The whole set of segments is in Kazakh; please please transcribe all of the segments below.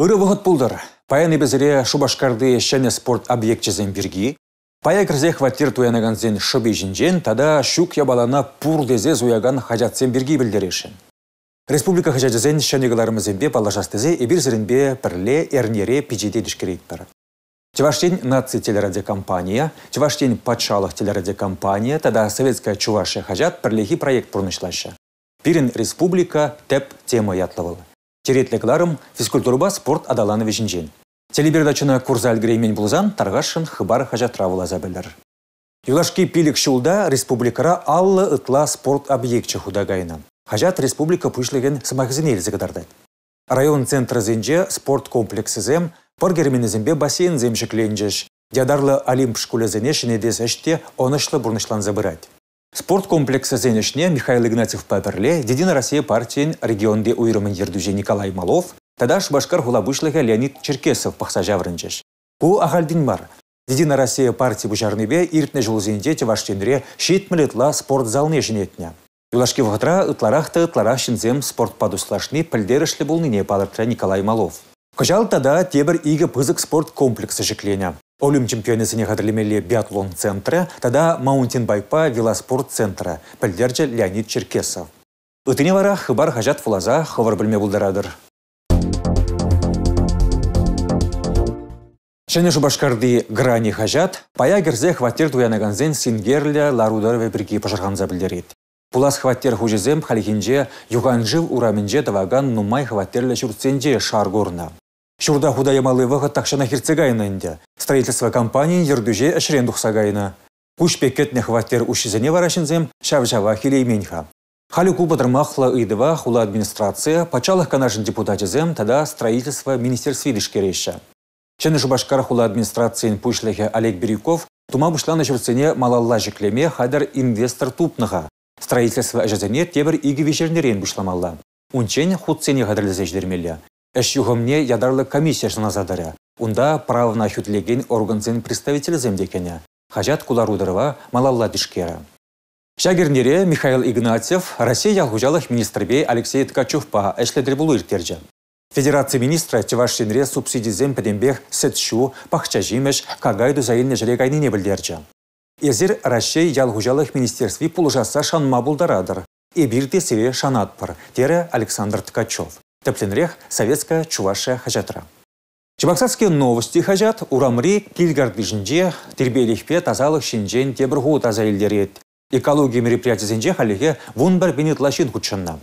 Өрі бұғыт бұлдар. Паяны бізіре шубашкарды шәне спорт жезен біргі. Пая кірзе хватер зен шыбе жінжен, тада шук ябалана пур дезе зуяган зен біргі білдерешін. Республика хажатзен шәнегаларымызен бе палажастызе ебір зірінбе пірле әрнере пичеде дішкерейт наци нации телерадиокомпания, Чеваштень патшалық телерадиокомпания, тада советская чувашы хажат пірлехи проект Пирин республика теп тема ятлавылы. Теретлекларым физкультурба спорт адаланы вежінжен. Телепередачына курзаль греймен булзан тарғашын хыбар хажат травыл Юлашки пилік шулда республикара аллы ытла спорт худа худагайна. Хажат республика пүшлеген елзі зігідарды. Район центры зенже спорт комплексы зем, басейн бассейн земшікленжеш. Дядарлы олимп школы зенешіне шинедес онышлы бұрнышлан забырады. Спорт комплексы зенешне Михаил Игнатьев Паперле, дедина Россия регион регионде уйрымын ердүже Николай Малов, тадаш башкар хулабышлыға Леонид Черкесов пақса жаврынчыш. Ку ағалдин Дедина Россия партии бұжарныбе иртне ваштенре шит шетмілетла спорт залне жинетне. Юлашки вғытра ұтларахты ұтларах зем спорт падуслашны пілдерішлі бұлныне падыртра Николай Малов. Кажал тада тебер игі пызык спорт комплексы Олим сыне қадірлемелі биатлон центрі, тада маунтинбайпа велоспорт центрі, пілдерже Леонид Черкесов. Үтіне вара хыбар хажат фулаза хывар білме бұлдарадыр. Шәне шубашкарды грани хажат, пая герзе хваттер туянаганзен сингерлі ларудар вебрики пашырғанза білдерет. Пулас хваттер хужезем халихинже юганжил ураменже таваган нумай хваттерлі жүртсенже шаргорна. Шурда худайымалывығы тақшына инде. Строительство компании ердуже Куш пекет не пекетне хваттер үшізіне варашынзем шавжава хилейменха. Халі кубадырмақлы идва хула администрация пачалық депутат депутатызем тада строительство министерствидыш кереші. Чені жұбашқар хула администрациян пушлехе Олег Бирюков тума на жүрсіне малалла леме хадар инвестор тупнага. Строительство әжізіне тебір игі вечернерен бұшламалла. Унчен худсене қадірлізеш дермелі. Эш юғымне ядарлы комиссия задаря. Унда правына хүтлеген органзен представитель земдекені. Хажат куларудырыва малалла дишкера. Шагернере Михаил Игнатьев, Россия хужалық министрбе Алексей Ткачевпа эшле дребулу ирттерді. Федерация министра Чевашинре субсидизем пәдембек сетшу, пақча жимеш, кагайду заилне не білдерді. Эзір Россия ял хужалық полужаса пұлжаса шанма И Эбірде сире шанатпыр, тере Александр Ткачев тәпленірек советская Чувашия хажатыра. Чебоксарские новости хажат, урамри килгардыжінде тербелихпе тазалық шинжен тебірғу таза елдерет. Экология зінде халеге вунбар бенет лашин кучынна.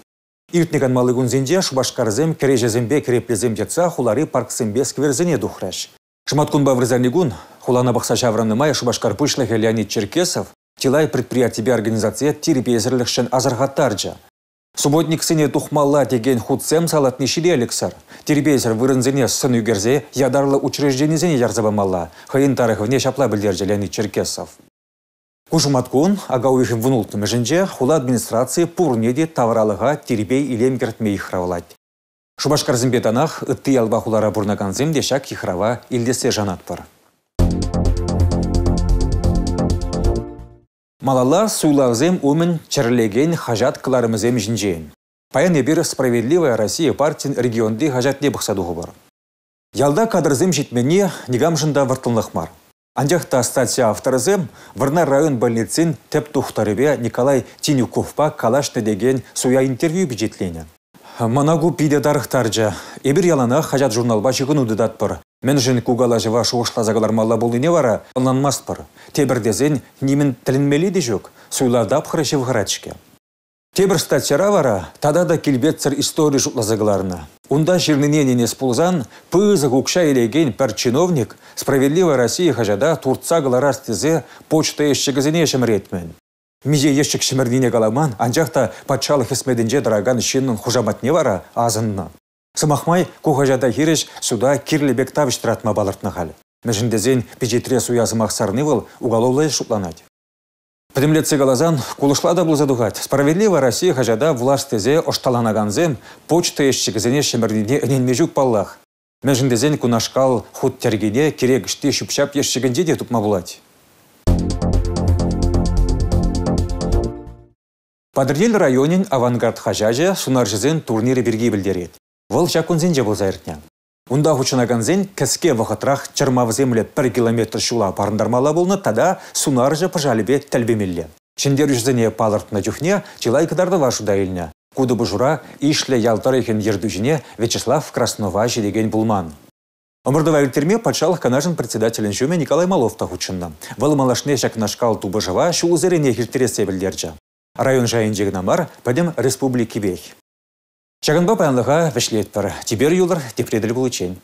Иртнеган малыгунзенде шубашкарзем кережезембе кереплезем детса хулары парксембе скверзене духраш. Шматкунба врзанигун, хулана бақса жавраны шубашкар пышлығы Леонид Черкесов, Тилай предприятие организация тербезерлікшін азырғаттаржа – Субботник сыне тухмала деген худсем салат нешиде әліксір, Тербезер вырынзене сын үгерзе ядарлы учрежденезене ярзабамалла. Хайын вне шапла білдержелені Черкесов. Кушуматкун агауихим внултым жінже хула администрации пурнеде тавралыга тербей илем кертмей хравалать. Шубашкарзымбетанах ытты бурнаган бурнаганзым дешак хихрава илдесе жанат Малалар сұйлағызым өмін чірілеген хажат кыларымызем жінжейін. Паян ебір «Справедливая Россия» партин регионды хажат не бұқсадуғы бар. Ялда кадрзем жетмене негамшында вартылнық мар. Анжақта статия авторызем Варна район больницин тәп тұқтарыбе Николай Тинюковпа калашты деген суя интервью бюджетлені. Манагу пиде жа ебір ялана хажат журналба башығын ұдыдат жын көгала жыва шуғышла загалармалла бұл ине вара, бұр. Тебір дезен немін тілінмелі де жоқ, суйладап хрышев ғыратшке. Тебір статчара вара, тада да келбетсір история жұтла загаларына. Онда жирнине ненес пулзан, пызы көкша елеген пәр чиновник, справедливая Россия хажада турца галарас тезе почта ешчігізіне ретмен. Мизе ешчік шымірдіне каламан, анжақта патшалық хесмедінже дараган шынның хужаматне вара азынна. Сымақмай кухажада хиреш суда кирлебек тұратма балыртына халі. Мәжіндезен пежетре суязымақ сарны был уголовлай шутланать. Пәдімлетсе галазан кулышлада бұл задуғат. Справедлива Россия хажада властезе почты ешчі ешчігізіне шемірдіне әненмежук паллах. Мәжіндезен күнашқал худ тергене керек іште шүпшап ешчігінде де тұпма бұлать. Падырдел районин авангард хажажа сунаржызен турниры бірге білдерет. Вұл шакунзен же болса ертне. Унда хучынаганзен кәске вақытрақ 20 землі 1 километр шула барындармала болны тада сунар жа пыжалібе тәлбемелі. Чендер жүзіне палыртына жүхне жылайкыдарды вашуда еліне. Куды бұжура ишле ялтар екен ердүжіне Вячеслав Краснова жедеген бұлман. Ымырдыва үлтерме патшалық канажын председателін жөме Николай Малов та хучынны. Валымалашне шакнашкал тубыжыва шулызеріне хиртересе білдерді. Район жайын жегінамар, пәдем республики бей. Чагынба паянлыға вішлет бір. Тибер юлар тепреділ бұл үчен.